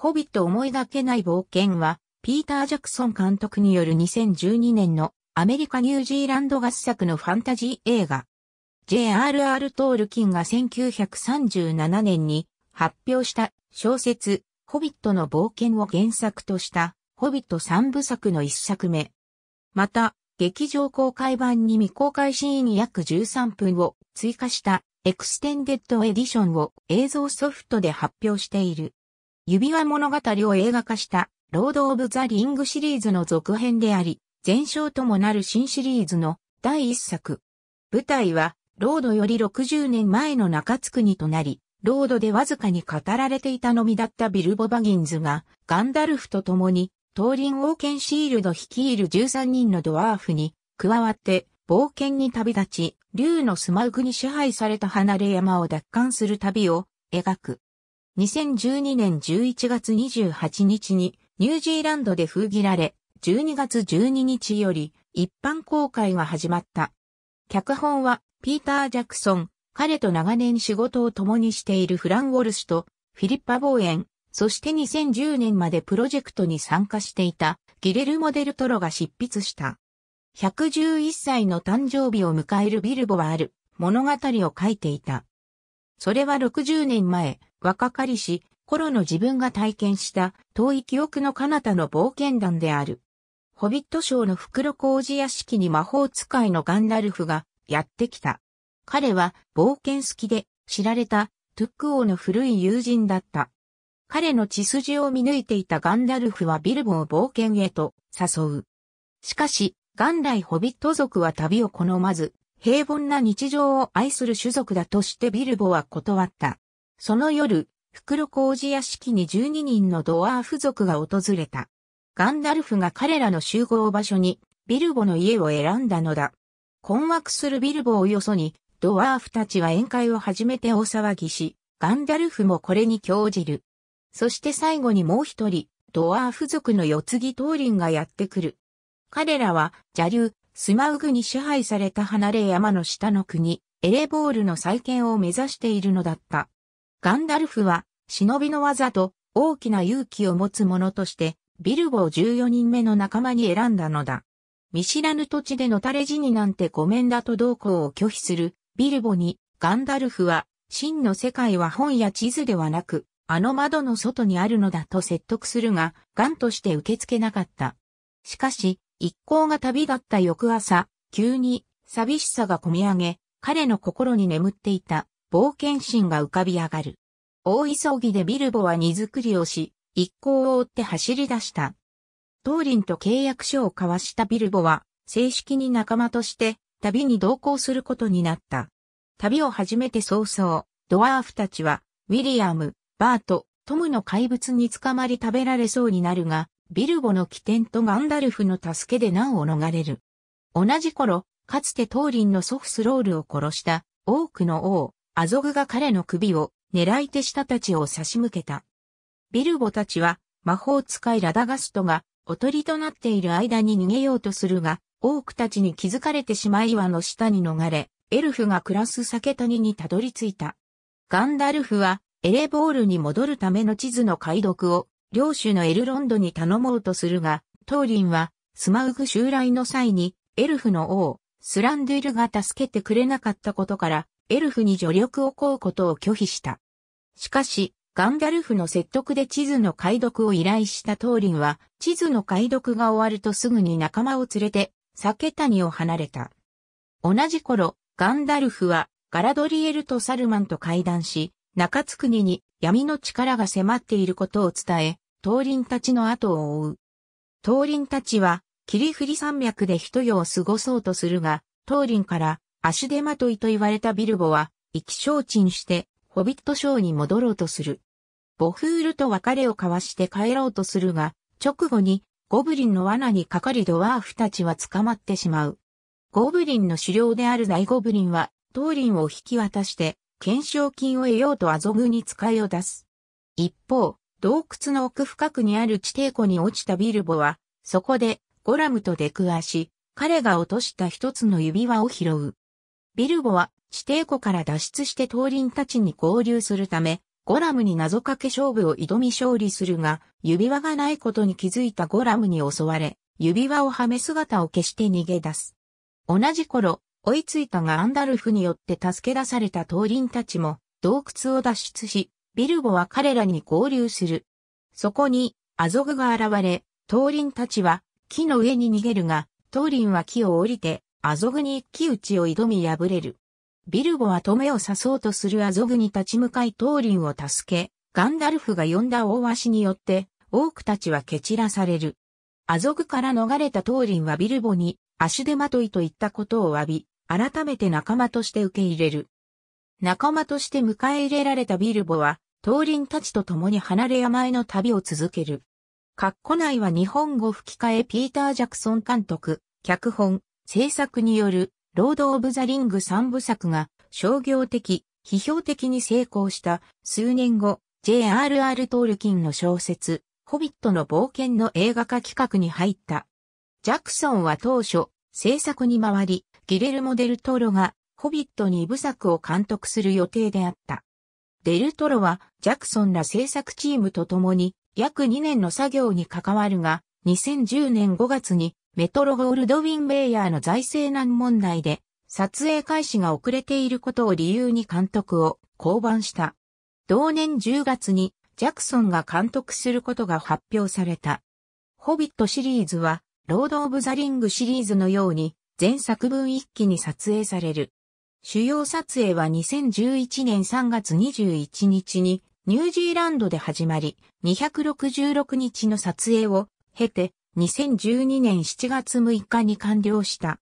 ホビット思いがけない冒険は、ピーター・ジャクソン監督による2012年のアメリカ・ニュージーランド合作のファンタジー映画。J.R.R. トールキンが1937年に発表した小説、ホビットの冒険を原作としたホビット3部作の1作目。また、劇場公開版に未公開シーン約13分を追加したエクステンデッドエディションを映像ソフトで発表している。指輪物語を映画化したロード・オブ・ザ・リングシリーズの続編であり、前哨ともなる新シリーズの第一作。舞台は、ロードより60年前の中津国となり、ロードでわずかに語られていたのみだったビルボ・バギンズが、ガンダルフと共に、東林王権シールド率いる13人のドワーフに、加わって、冒険に旅立ち、竜のスマウグに支配された離れ山を奪還する旅を描く。2012年11月28日にニュージーランドで封切られ、12月12日より一般公開が始まった。脚本はピーター・ジャクソン、彼と長年仕事を共にしているフラン・ウォルシュとフィリッパ・ボーエン、そして2010年までプロジェクトに参加していたギレル・モデル・トロが執筆した。111歳の誕生日を迎えるビルボはある物語を書いていた。それは60年前、若かりし、頃の自分が体験した遠い記憶の彼方の冒険団である。ホビット賞の袋小路屋敷に魔法使いのガンダルフがやってきた。彼は冒険好きで知られたトゥック王の古い友人だった。彼の血筋を見抜いていたガンダルフはビルボを冒険へと誘う。しかし、元来ホビット族は旅を好まず、平凡な日常を愛する種族だとしてビルボは断った。その夜、袋小路屋敷に12人のドワーフ族が訪れた。ガンダルフが彼らの集合場所に、ビルボの家を選んだのだ。困惑するビルボをよそに、ドワーフたちは宴会を始めて大騒ぎし、ガンダルフもこれに興じる。そして最後にもう一人、ドワーフ族の四つ木東林がやってくる。彼らは、邪流、スマウグに支配された離れ山の下の国、エレボールの再建を目指しているのだった。ガンダルフは、忍びの技と大きな勇気を持つ者として、ビルボを14人目の仲間に選んだのだ。見知らぬ土地でのたれ死になんてごめんだと同行を拒否する、ビルボに、ガンダルフは、真の世界は本や地図ではなく、あの窓の外にあるのだと説得するが、ガンとして受け付けなかった。しかし、一行が旅立った翌朝、急に、寂しさが込み上げ、彼の心に眠っていた冒険心が浮かび上がる。大急ぎでビルボは荷造りをし、一行を追って走り出した。トーリンと契約書を交わしたビルボは、正式に仲間として、旅に同行することになった。旅を始めて早々、ドワーフたちは、ウィリアム、バート、トムの怪物に捕まり食べられそうになるが、ビルボの起点とガンダルフの助けで難を逃れる。同じ頃、かつてトーリンの祖父スロールを殺した、多くの王、アゾグが彼の首を狙い手下たちを差し向けた。ビルボたちは魔法使いラダガストがおとりとなっている間に逃げようとするが、多くたちに気づかれてしまい岩の下に逃れ、エルフが暮らす酒谷にたどり着いた。ガンダルフはエレボールに戻るための地図の解読を領主のエルロンドに頼もうとするが、トーリンはスマウグ襲来の際にエルフの王、スランドゥルが助けてくれなかったことから、エルフに助力を請うことを拒否した。しかし、ガンダルフの説得で地図の解読を依頼したトーリンは、地図の解読が終わるとすぐに仲間を連れて、酒谷を離れた。同じ頃、ガンダルフは、ガラドリエルとサルマンと会談し、中津国に闇の力が迫っていることを伝え、トーリンたちの後を追う。トーリンたちは、霧降り山脈で一夜を過ごそうとするが、トーリンから足手まといと言われたビルボは、意気消沈して、ホビットショーに戻ろうとする。ボフールと別れを交わして帰ろうとするが、直後に、ゴブリンの罠にかかりドワーフたちは捕まってしまう。ゴブリンの狩猟である大ゴブリンは、トーリンを引き渡して、懸賞金を得ようとアゾグに使いを出す。一方、洞窟の奥深くにある地底湖に落ちたビルボは、そこでゴラムと出くわし、彼が落とした一つの指輪を拾う。ビルボは指定湖から脱出して東林たちに合流するため、ゴラムに謎かけ勝負を挑み勝利するが、指輪がないことに気づいたゴラムに襲われ、指輪をはめ姿を消して逃げ出す。同じ頃、追いついたがアンダルフによって助け出された島林たちも洞窟を脱出し、ビルボは彼らに合流する。そこにアゾグが現れ、島林たちは木の上に逃げるが、島林は木を降りてアゾグに一騎打ちを挑み敗れる。ビルボは止めを刺そうとするアゾグに立ち向かいトーリンを助け、ガンダルフが呼んだ大足によって、多くたちは蹴散らされる。アゾグから逃れたトーリンはビルボに、足手まといといったことを詫び、改めて仲間として受け入れる。仲間として迎え入れられたビルボは、トーリンたちと共に離れ山への旅を続ける。括弧内は日本語吹き替えピーター・ジャクソン監督、脚本、制作によるロード・オブ・ザ・リング三部作が商業的、批評的に成功した数年後、J.R.R. トールキンの小説、ホビットの冒険の映画化企画に入った。ジャクソンは当初、制作に回り、ギレルモ・デル・トロが、ホビットに部作を監督する予定であった。デル・トロは、ジャクソンら制作チームと共に、約2年の作業に関わるが、2010年5月に、メトロゴールドウィン・ベイヤーの財政難問題で、撮影開始が遅れていることを理由に監督を降板した。同年10月にジャクソンが監督することが発表された。ホビットシリーズは、ロード・オブ・ザ・リングシリーズのように、全作分一気に撮影される。主要撮影は2011年3月21日にニュージーランドで始まり、266日の撮影を経て2012年7月6日に完了した。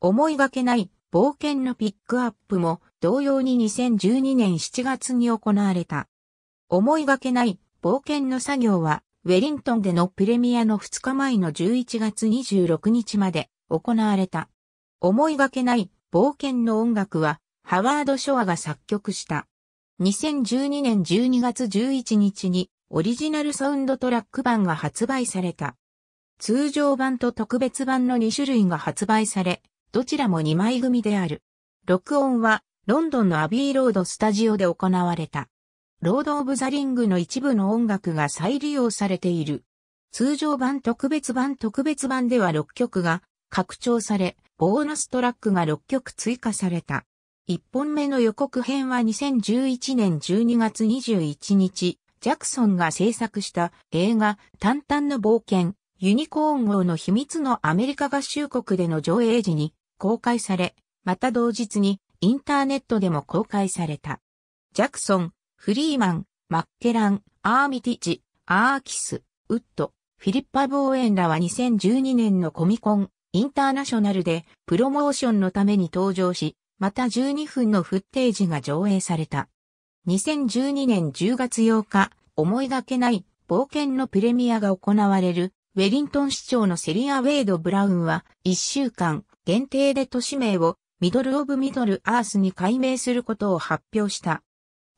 思いがけない冒険のピックアップも同様に2012年7月に行われた。思いがけない冒険の作業はウェリントンでのプレミアの2日前の11月26日まで行われた。思いがけない冒険の音楽はハワード・ショアが作曲した。2012年12月11日にオリジナルサウンドトラック版が発売された。通常版と特別版の2種類が発売され、どちらも2枚組である。録音は、ロンドンのアビーロードスタジオで行われた。ロード・オブ・ザ・リングの一部の音楽が再利用されている。通常版特別版特別版では6曲が拡張され、ボーナストラックが6曲追加された。1本目の予告編は2011年12月21日、ジャクソンが制作した映画、淡々の冒険、ユニコーン号の秘密のアメリカ合衆国での上映時に公開され、また同日にインターネットでも公開された。ジャクソン、フリーマン、マッケラン、アーミティチ、アーキス、ウッド、フィリッパ・ボーエンらは2012年のコミコン、インターナショナルでプロモーションのために登場し、また12分のフッテージが上映された。2012年10月8日、思いがけない冒険のプレミアが行われるウェリントン市長のセリア・ウェイド・ブラウンは、一週間限定で都市名をミドル・オブ・ミドル・アースに改名することを発表した。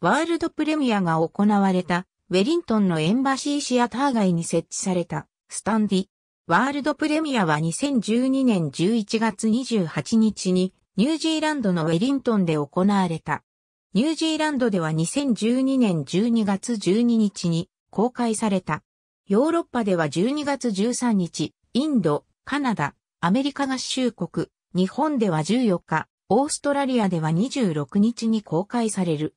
ワールドプレミアが行われた、ウェリントンのエンバシーシアター街に設置された、スタンディ。ワールドプレミアは2012年11月28日に、ニュージーランドのウェリントンで行われた。ニュージーランドでは2012年12月12日に公開された。ヨーロッパでは12月13日、インド、カナダ、アメリカ合衆国、日本では14日、オーストラリアでは26日に公開される。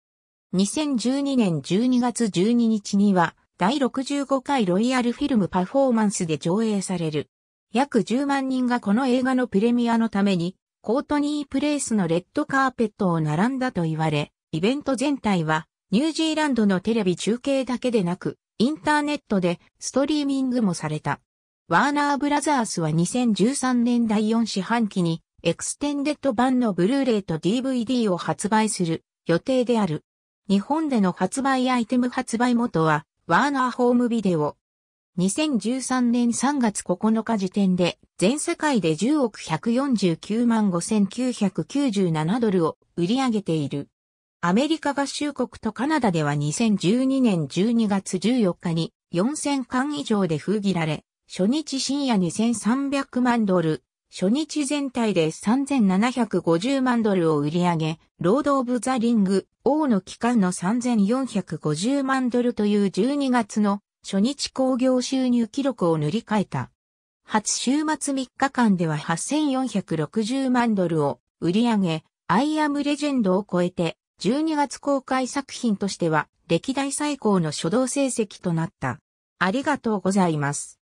2012年12月12日には、第65回ロイヤルフィルムパフォーマンスで上映される。約10万人がこの映画のプレミアのために、コートニープレイスのレッドカーペットを並んだと言われ、イベント全体は、ニュージーランドのテレビ中継だけでなく、インターネットでストリーミングもされた。ワーナーブラザースは2013年第4四半期にエクステンデッド版のブルーレイと DVD を発売する予定である。日本での発売アイテム発売元はワーナーホームビデオ。2013年3月9日時点で全世界で10億149万5997ドルを売り上げている。アメリカ合衆国とカナダでは2012年12月14日に4000巻以上で封切られ、初日深夜2300万ドル、初日全体で3750万ドルを売り上げ、ロード・オブ・ザ・リング、王の期間の3450万ドルという12月の初日興行収入記録を塗り替えた。初週末3日間では8460万ドルを売り上げ、アイアムレジェンドを超えて12月公開作品としては歴代最高の書道成績となった。ありがとうございます。